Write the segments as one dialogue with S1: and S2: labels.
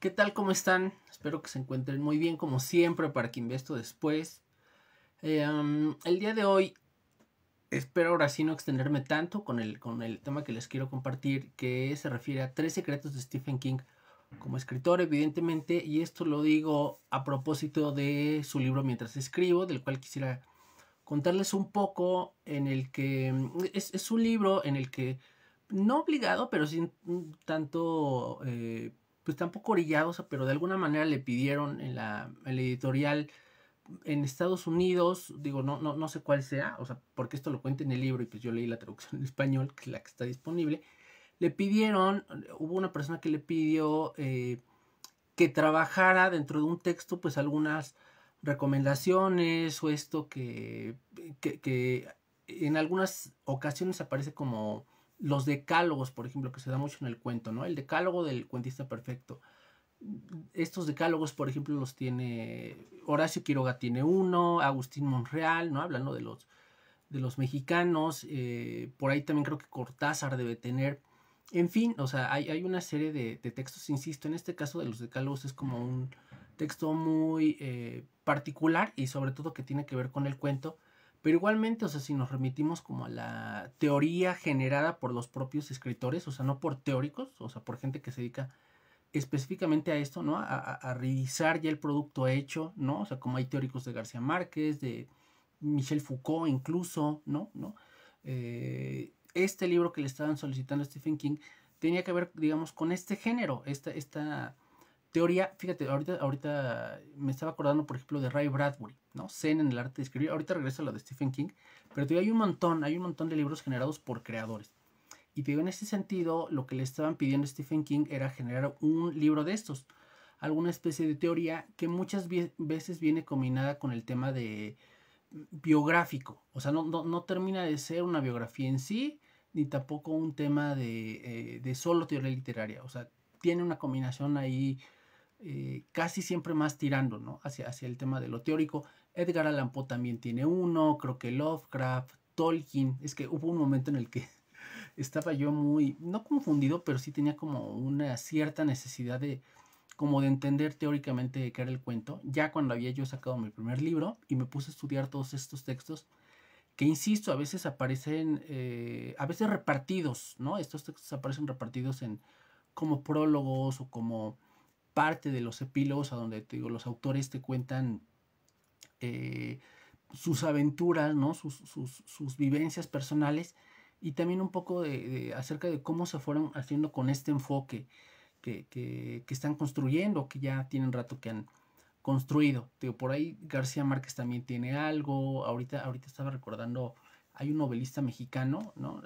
S1: ¿Qué tal? ¿Cómo están? Espero que se encuentren muy bien como siempre para ve esto después. Eh, el día de hoy espero ahora sí no extenderme tanto con el, con el tema que les quiero compartir que se refiere a tres secretos de Stephen King como escritor evidentemente y esto lo digo a propósito de su libro Mientras escribo del cual quisiera contarles un poco en el que es, un libro en el que no obligado, pero sin tanto eh, pues tampoco orillados, pero de alguna manera le pidieron en la, editorial en Estados Unidos, digo, no, no, no sé cuál sea, o sea, porque esto lo cuenta en el libro y pues yo leí la traducción en español, que es la que está disponible, le pidieron, hubo una persona que le pidió eh, que trabajara dentro de un texto pues algunas recomendaciones o esto que, que, que en algunas ocasiones aparece como los decálogos, por ejemplo, que se da mucho en el cuento, ¿no? El decálogo del cuentista perfecto. Estos decálogos, por ejemplo, los tiene Horacio Quiroga tiene uno, Agustín Monreal, ¿no? Hablando de los, de los mexicanos, eh, por ahí también creo que Cortázar debe tener. En fin, o sea, hay, una serie de, textos, insisto, en este caso de los decálogos es como un texto muy eh, particular y sobre todo que tiene que ver con el cuento pero igualmente, o sea, si nos remitimos como a la teoría generada por los propios escritores, o sea, no por teóricos, o sea, por gente que se dedica específicamente a esto, ¿no? A, revisar ya el producto hecho, ¿no? O sea, como hay teóricos de García Márquez, de Michel Foucault incluso, ¿no? ¿No? Eh, este libro que le estaban solicitando a Stephen King tenía que ver, digamos, con este género, esta, esta teoría, fíjate, ahorita, ahorita me estaba acordando, por ejemplo, de Ray Bradbury, ¿no? Zen en el arte de escribir. Ahorita regreso a lo de Stephen King, pero te digo, hay un montón, hay un montón de libros generados por creadores. Y te digo, en ese sentido, lo que le estaban pidiendo a Stephen King era generar un libro de estos, alguna especie de teoría que muchas veces viene combinada con el tema de mm, biográfico. O sea, no, no, termina de ser una biografía en sí, ni tampoco un tema de, eh, de solo teoría literaria. O sea, tiene una combinación ahí eh, casi siempre más tirando ¿no? hacia, hacia el tema de lo teórico. Edgar Allan Poe también tiene uno, creo que Lovecraft, Tolkien. Es que hubo un momento en el que estaba yo muy, no confundido, pero sí tenía como una cierta necesidad de, como de entender teóricamente qué era el cuento, ya cuando había yo sacado mi primer libro y me puse a estudiar todos estos textos, que insisto, a veces aparecen, eh, a veces repartidos, ¿no? Estos textos aparecen repartidos en como prólogos o como parte de los epílogos a donde los autores te cuentan eh, sus aventuras, ¿no? Sus, vivencias personales y también un poco de, acerca de cómo se fueron haciendo con este enfoque que, están construyendo, que ya tienen rato que han construido. Digo, por ahí García Márquez también tiene algo, ahorita, ahorita estaba recordando, hay un novelista mexicano, ¿no?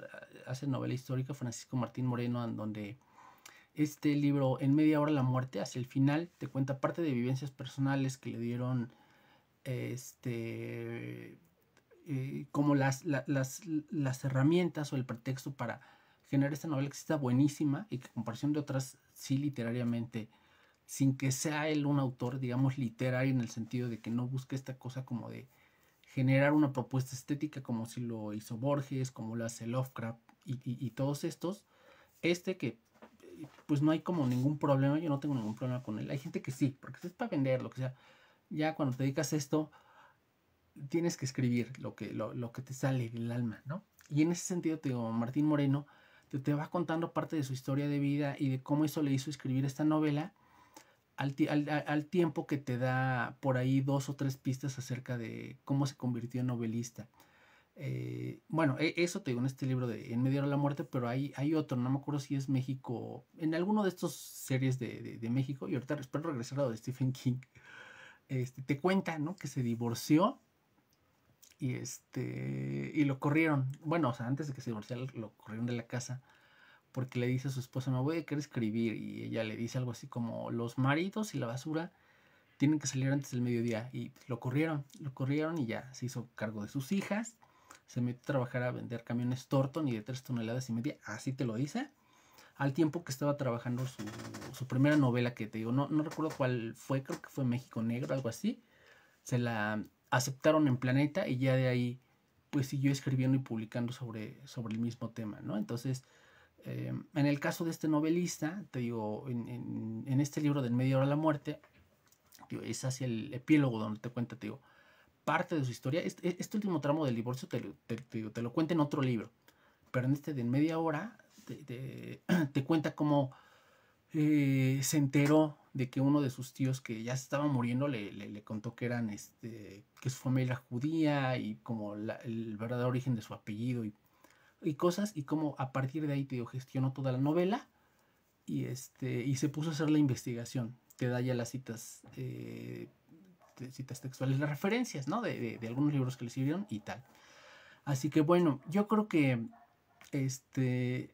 S1: hace novela histórica, Francisco Martín Moreno, en donde este libro, En media hora la muerte, hacia el final, te cuenta parte de vivencias personales que le dieron, este, eh, como las, las, herramientas o el pretexto para generar esta novela que está buenísima y que en comparación de otras, sí literariamente, sin que sea él un autor, digamos, literario en el sentido de que no busque esta cosa como de generar una propuesta estética como si lo hizo Borges, como lo hace Lovecraft y todos estos, este que pues no hay como ningún problema, yo no tengo ningún problema con él. Hay gente que sí, porque es para vender, lo que sea. Ya cuando te dedicas esto, tienes que escribir lo que, lo, que te sale del alma, ¿no? Y en ese sentido, te digo, Martín Moreno te, te, va contando parte de su historia de vida y de cómo eso le hizo escribir esta novela al, al tiempo que te da por ahí dos o tres pistas acerca de cómo se convirtió en novelista. Eh, bueno, e, eso te digo en este libro de En medio de la muerte, pero hay, hay otro, no me acuerdo si es México, en alguno de estos series de, México, y ahorita espero regresar a lo de Stephen King, este, te cuenta, ¿no? Que se divorció y este, y lo corrieron, bueno, o sea, antes de que se divorciara, lo corrieron de la casa, porque le dice a su esposa, me voy a querer escribir, y ella le dice algo así como, los maridos y la basura tienen que salir antes del mediodía, y lo corrieron, lo corrieron y ya se hizo cargo de sus hijas se metió a trabajar a vender camiones Torton y de 3 toneladas y media, así te lo dice, al tiempo que estaba trabajando su, primera novela que te digo, no, no recuerdo cuál fue, creo que fue México Negro, algo así, se la aceptaron en Planeta y ya de ahí pues siguió escribiendo y publicando sobre, sobre el mismo tema, ¿no? Entonces, em, en el caso de este novelista, te digo, en, este libro del medio hora a la muerte, es hacia el epílogo donde te cuenta, te digo, parte de su historia. Este, e, este último tramo del divorcio te, te, lo cuenta en otro libro, pero en este de media hora te, cuenta cómo eh, se enteró de que uno de sus tíos que ya se estaba muriendo le, contó que eran este que su familia era judía y como el verdadero origen de su apellido y, y cosas y cómo a partir de ahí te gestionó toda la novela y este y se puso a hacer la investigación te da ya las citas eh, este, citas textuales, las referencias, ¿no? De, algunos libros que le sirvieron y tal. Así que bueno, yo creo que este,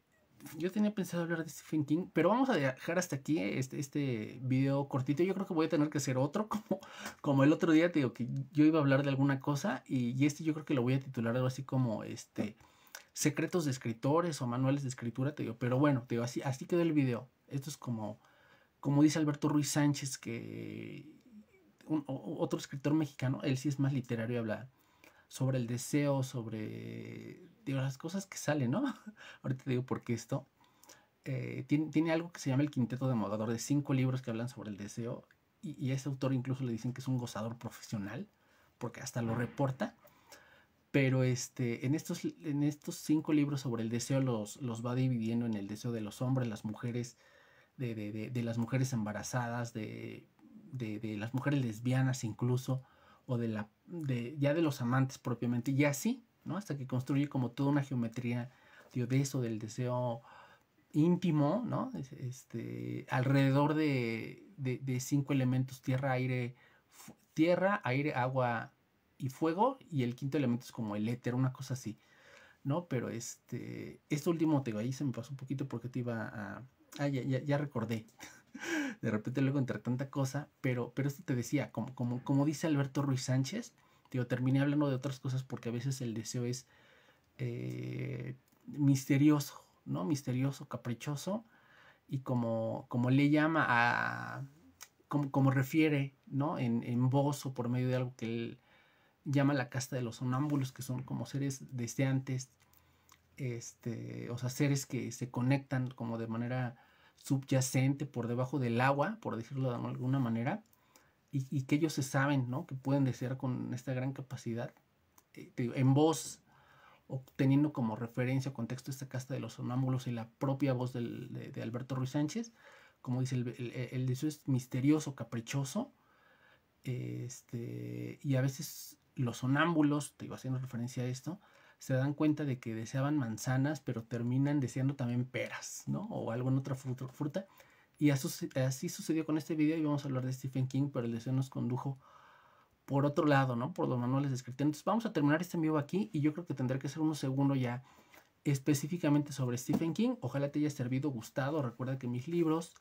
S1: yo tenía pensado hablar de Stephen King, pero vamos a dejar hasta aquí eh, este, este, video cortito. Yo creo que voy a tener que hacer otro, como, como el otro día te digo que yo iba a hablar de alguna cosa y, y este yo creo que lo voy a titular algo así como este secretos de escritores o manuales de escritura, te digo, pero bueno, te digo, así, así quedó el video. Esto es como, como dice Alberto Ruiz Sánchez, que otro escritor mexicano, él sí es más literario, y habla sobre el deseo, sobre las cosas que salen, ¿no? Ahorita te digo por qué esto. Eh, tiene, algo que se llama el Quinteto de Modador, de cinco libros que hablan sobre el deseo, y, a ese autor incluso le dicen que es un gozador profesional, porque hasta lo reporta. Pero este, en, estos, en estos cinco libros sobre el deseo los, los va dividiendo en el deseo de los hombres, las mujeres, de las mujeres embarazadas, de de, las mujeres lesbianas incluso, o de la, de, ya de los amantes propiamente, y así, ¿no? Hasta que construye como toda una geometría de eso, del deseo íntimo, ¿no? Este, alrededor de, cinco elementos, tierra, aire, tierra, aire, agua y fuego, y el quinto elemento es como el éter, una cosa así, ¿no? Pero este, este último, te digo, ahí se me pasó un poquito porque te iba a... Ah, ya recordé. de repente luego entre tanta cosa, pero, pero esto te decía, como, como, como dice Alberto Ruiz Sánchez, digo, terminé hablando de otras cosas porque a veces el deseo es eh, misterioso, ¿no? Misterioso, caprichoso, y como, como le llama a, como, como refiere, ¿no? En, en voz o por medio de algo que él llama la casta de los sonámbulos, que son como seres deseantes, este, o sea, seres que se conectan como de manera subyacente, por debajo del agua, por decirlo de alguna manera, y, que ellos se saben, ¿no? Que pueden desear con esta gran capacidad, eh, en voz, obteniendo como referencia o contexto esta casta de los sonámbulos y la propia voz de, Alberto Ruiz Sánchez, como dice, el, el, es misterioso, caprichoso, este, y a veces los sonámbulos, te iba haciendo referencia a esto, se dan cuenta de que deseaban manzanas, pero terminan deseando también peras, ¿no? O alguna otra fruta. Y así sucedió con este video y vamos a hablar de Stephen King, pero el deseo nos condujo por otro lado, ¿no? Por los manuales de escritura. Entonces vamos a terminar este video aquí y yo creo que tendré que hacer uno segundo ya específicamente sobre Stephen King. Ojalá te haya servido, gustado. Recuerda que mis libros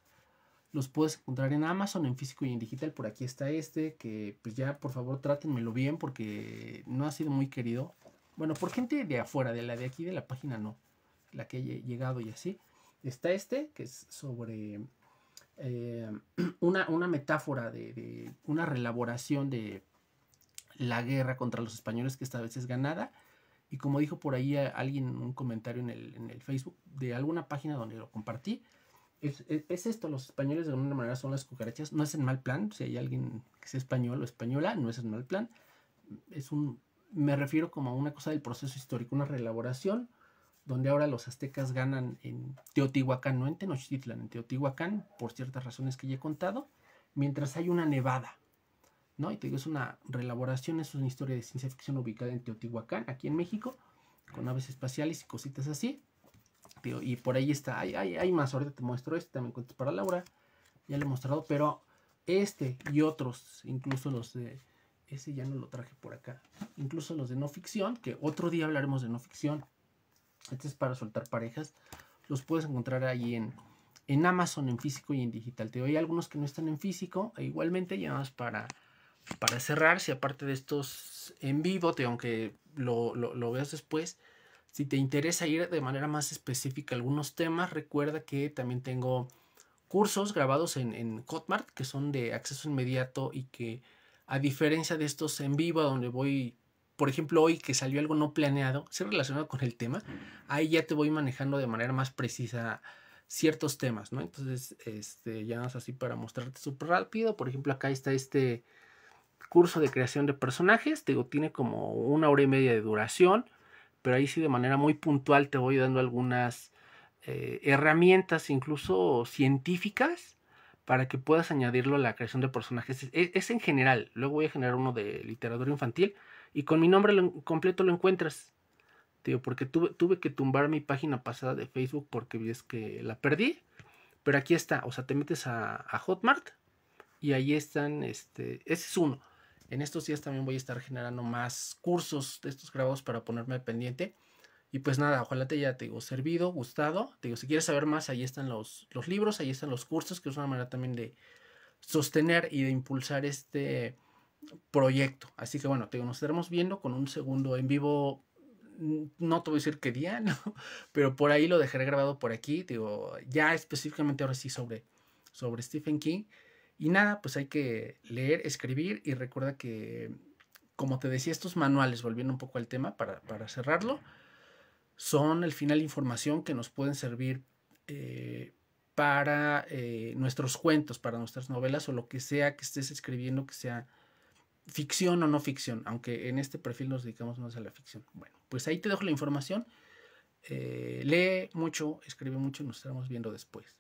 S1: los puedes encontrar en Amazon, en físico y en digital. Por aquí está este, que pues ya por favor trátenmelo bien porque no ha sido muy querido bueno, por gente de afuera, de la de aquí de la página no, la que he llegado y así, está este que es sobre eh, una, metáfora de, una relaboración de la guerra contra los españoles que esta vez es ganada. Y como dijo por ahí eh, alguien un comentario en el, Facebook de alguna página donde lo compartí, es, esto, los españoles de alguna manera son las cucarachas, no es en mal plan, si hay alguien que sea español o española, no es en mal plan, es un me refiero como a una cosa del proceso histórico, una reelaboración, donde ahora los aztecas ganan en Teotihuacán, no en Tenochtitlan, en Teotihuacán, por ciertas razones que ya he contado, mientras hay una nevada. ¿no? Y te digo, es una reelaboración, es una historia de ciencia ficción ubicada en Teotihuacán, aquí en México, con aves espaciales y cositas así. y por ahí está, hay, hay, más, ahorita te muestro este, también cuento para Laura, ya le he mostrado, pero este y otros, incluso los de ese ya no lo traje por acá. Incluso los de no ficción, que otro día hablaremos de no ficción. Este es para soltar parejas. Los puedes encontrar ahí en, en Amazon, en físico y en digital. Te doy algunos que no están en físico. E igualmente, ya para, para cerrar, si aparte de estos en vivo, te, aunque lo, lo, veas después, si te interesa ir de manera más específica algunos temas, recuerda que también tengo cursos grabados en, en que son de acceso inmediato y que a diferencia de estos en vivo, donde voy, por ejemplo, hoy que salió algo no planeado, se relaciona con el tema, ahí ya te voy manejando de manera más precisa ciertos temas, ¿no? Entonces, este, ya es así para mostrarte súper rápido. Por ejemplo, acá está este curso de creación de personajes, te digo, tiene como una hora y media de duración, pero ahí sí de manera muy puntual te voy dando algunas eh, herramientas, incluso científicas, para que puedas añadirlo a la creación de personajes. E, es, en general. Luego voy a generar uno de literatura infantil y con mi nombre completo lo encuentras. Tío, porque tuve, que tumbar mi página pasada de Facebook porque es que la perdí. Pero aquí está, o sea, te metes a, Hotmart y ahí están, este, ese es uno. En estos días también voy a estar generando más cursos de estos grabados para ponerme pendiente. Y pues nada, ojalá te haya te servido, gustado. digo, si quieres saber más, ahí están los, los libros, ahí están los cursos, que es una manera también de sostener y de impulsar este proyecto. Así que bueno, te digo, nos estaremos viendo con un segundo en vivo. No te voy a decir qué día, ¿no? pero por ahí lo dejaré grabado por aquí. digo, ya específicamente ahora sí sobre, sobre Stephen King. Y nada, pues hay que leer, escribir y recuerda que, como te decía, estos manuales, volviendo un poco al tema para, para cerrarlo, son al final información que nos pueden servir eh, para eh, nuestros cuentos, para nuestras novelas o lo que sea que estés escribiendo, que sea ficción o no ficción, aunque en este perfil nos dedicamos más a la ficción. Bueno, pues ahí te dejo la información. Eh, lee mucho, escribe mucho y nos estaremos viendo después.